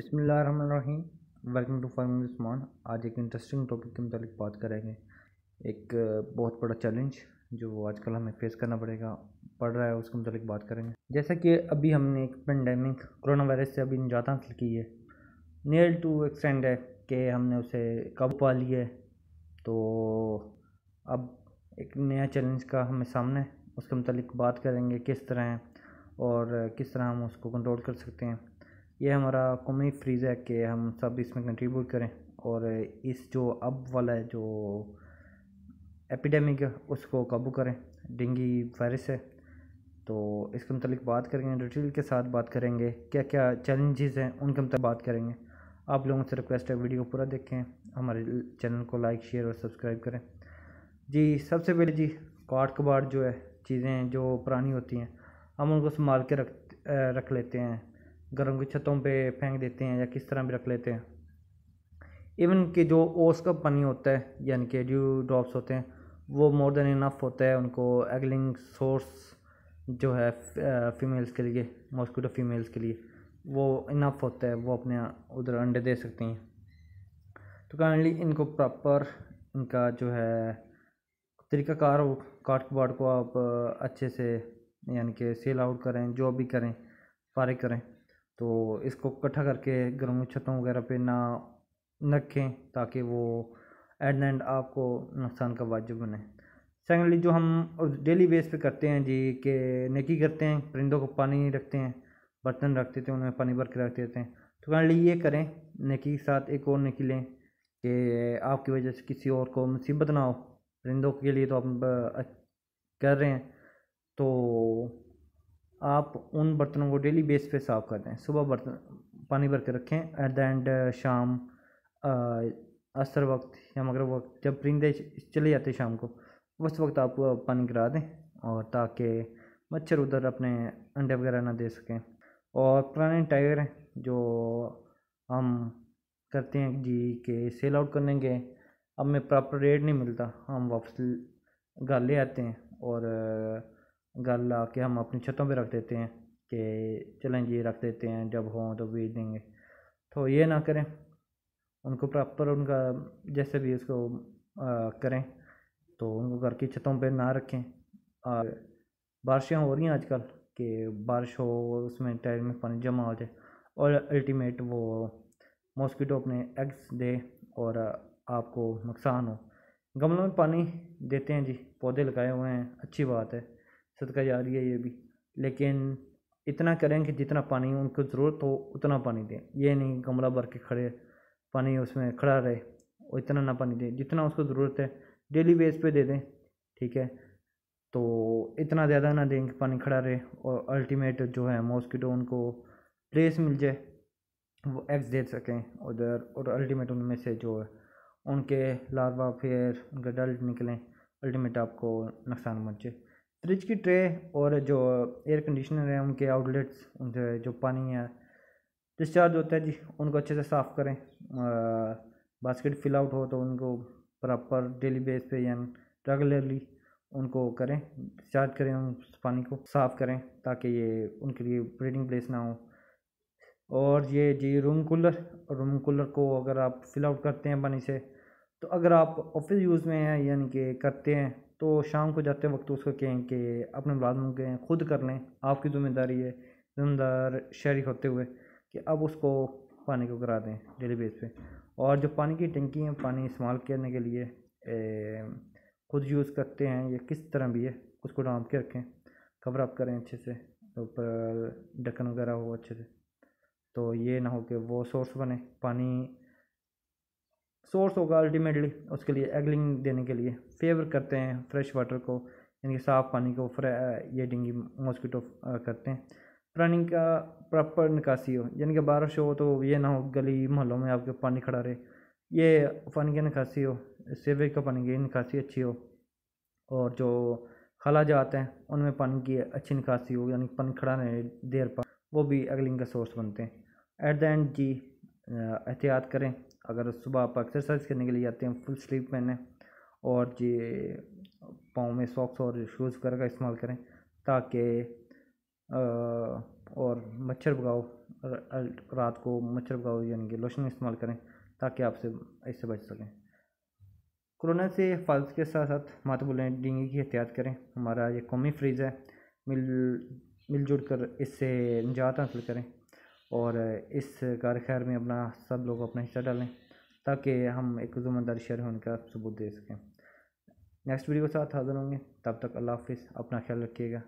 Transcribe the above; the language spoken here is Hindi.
बसमीम वेलकम टू फार्मिंग उस्मान आज एक इंटरेस्टिंग टॉपिक के मतलब बात करेंगे एक बहुत बड़ा चैलेंज जो आजकल हमें फेस करना पड़ेगा पड़ रहा है उसके मतलब बात करेंगे जैसा कि अभी हमने एक पेंडेमिक कोरोना वायरस से अभी निजात हासिल की है नियर टू एक्सटेंड है कि हमने उसे कब पा लिया है तो अब एक नया चैलेंज का हमें सामने उसके मतलब बात करेंगे किस तरह हैं और किस तरह हम उसको कंट्रोल कर सकते हैं ये हमारा कॉमी फ्रीज़ है कि हम सब इसमें कंट्रीब्यूट करें और इस जो अब वाला है जो एपिडेमिक है उसको काबू करें डेंगी वायरस है तो इसके मतलब बात करेंगे डिटेल के साथ बात करेंगे क्या क्या चैलेंजेस हैं उनके मतलब बात करेंगे आप लोगों से रिक्वेस्ट है वीडियो पूरा देखें हमारे चैनल को लाइक शेयर और सब्सक्राइब करें जी सबसे पहले जी काट कबाड़ जो है चीज़ें जो पुरानी होती हैं हम उनको संभाल के रख रख लेते हैं गर्म की छतों पे फेंक देते हैं या किस तरह भी रख लेते हैं इवन के जो ओस का पानी होता है यानी कि ड्यू ड्रॉप्स होते हैं वो मोर देन इनफ होता है उनको एगलिंग सोर्स जो है फीमेल्स के लिए मॉस्किटो फीमेल्स के लिए वो इनफ होता है वो अपने उधर अंडे दे सकती हैं तो काइंडली इनको प्रॉपर इनका जो है तरीकाकार काट कबाड़ को आप अच्छे से यानी कि सेल आउट करें जो भी करें फारिग करें तो इसको इकट्ठा करके गर्म छतों वगैरह पे ना रखें ताकि वो एट द एंड आपको नुकसान का वाजिब बने सेकेंडली जो हम डेली बेस पे करते हैं जी के नेकी करते हैं परिंदों को पानी रखते हैं बर्तन रखते थे तो उनमें पानी भर के रख देते हैं तो कैंडली ये करें नेकी के साथ एक और नेकी लें कि आपकी वजह से किसी और को मुसीबत ना हो परिंदों के लिए तो आप कर रहे हैं तो आप उन बर्तनों को डेली बेस पे साफ़ कर दें सुबह बर्तन पानी भर के रखें एट द एंड शाम uh, असर वक्त या मगर वक्त जब परिंदे चले जाते शाम को उस वक्त आप uh, पानी गिरा दें और ताकि मच्छर उधर अपने अंडे वगैरह ना दे सकें और पुराने टायर हैं जो हम करते हैं जी के सेल आउट करने अब हमें प्रॉपर रेट नहीं मिलता हम वापस घर ले आते हैं और गल ला के हम अपनी छतों पे रख देते हैं कि चलें जी रख देते हैं जब हों तो बेच देंगे तो ये ना करें उनको प्रॉपर उनका जैसे भी उसको करें तो उनको घर की छतों पे ना रखें और बारिशें हो रही हैं आजकल कि बारिश हो उसमें टायर में पानी जमा हो जाए और अल्टीमेट वो मॉस्किटो अपने एग्स दे और आपको नुकसान हो गमलों में पानी देते हैं जी पौधे लगाए हुए हैं अच्छी बात है सदका रही है ये भी लेकिन इतना करें कि जितना पानी उनको ज़रूरत हो उतना पानी दें ये नहीं गमला भर के खड़े पानी उसमें खड़ा रहे और इतना ना पानी दें जितना उसको ज़रूरत है डेली बेस पे दे दें ठीक है तो इतना ज़्यादा ना दें कि पानी खड़ा रहे और अल्टीमेट जो है मॉस्किटो उनको प्लेस मिल जाए वो एग्स दे सकें उधर और अल्टीमेट उनमें से जो है उनके लार्वा फिर उनके डल्ट निकलें अल्टीमेट आपको नुकसान पहुँचे फ्रिज की ट्रे और जो एयर कंडीशनर है उनके आउटलेट्स उनसे जो पानी है डिस्चार्ज होता है जी उनको अच्छे से साफ़ करें बास्केट फिल आउट हो तो उनको प्रॉपर डेली बेस पे या रेगुलरली उनको करें डिस्चार्ज करें उन पानी को साफ़ करें ताकि ये उनके लिए ब्रीडिंग प्लेस ना हो और ये जी रूम कूलर रूम कूलर को अगर आप फिल आउट करते हैं पानी से तो अगर आप ऑफिस यूज़ में हैं यानी कि करते हैं तो शाम को जाते वक्त उसको कहें कि अपने मुलाजम के खुद कर लें आपकी ज़िम्मेदारी है ज़िम्मेदार शहरी होते हुए कि अब उसको पानी को करा दें डेली बेस पे और जो पानी की टंकी है पानी इस्तेमाल करने के लिए ए, खुद यूज़ करते हैं या किस तरह भी है उसको डांप के रखें कवर अप करें अच्छे से ऊपर तो ढक्कन वगैरह हो अच्छे से तो ये ना हो कि वो सोर्स बने पानी सोर्स होगा अल्टीमेटली उसके लिए एगलिंग देने के लिए फेवर करते हैं फ्रेश वाटर को यानी कि साफ़ पानी को ये डेंगी मॉस्किटो करते हैं प्लानिंग का प्रॉपर निकासी हो यानी कि बारिश हो तो ये ना हो गली मोहल्लों में आपके पानी खड़ा रहे ये पानी की निकासी हो सेवे का पानी की निकासी अच्छी हो और जो खला जाते हैं उनमें पानी की अच्छी निकासी हो यानी पानी खड़ा रहे देर पर वो भी एगलिंग का सोर्स बनते हैं एट द एंड जी एहतियात करें अगर सुबह आप एक्सरसाइज करने के लिए जाते हैं फुल स्लीप पहने और ये पाँव में सॉक्स और शूज़ वगैरह का इस्तेमाल करें ताकि और मच्छर भगाओ रात को मच्छर भगाओ यानी कि लोशन इस्तेमाल करें ताकि आपसे इससे बच सकें कोरोना से हफाजत के साथ साथ मात बोलें डेंगू की एहतियात करें हमारा ये कौमी फ्रीज़ है मिल मिलजुल कर इससे निजात हासिल करें और इस घर खैर में अपना सब लोग अपना हिस्सा डालें ताकि हम एक ज़ुम्मेदारी शहर होने का सबूत दे सकें नेक्स्ट वीडियो के साथ हाजिर होंगे तब तक अल्लाह हाफिज़ अपना ख्याल रखिएगा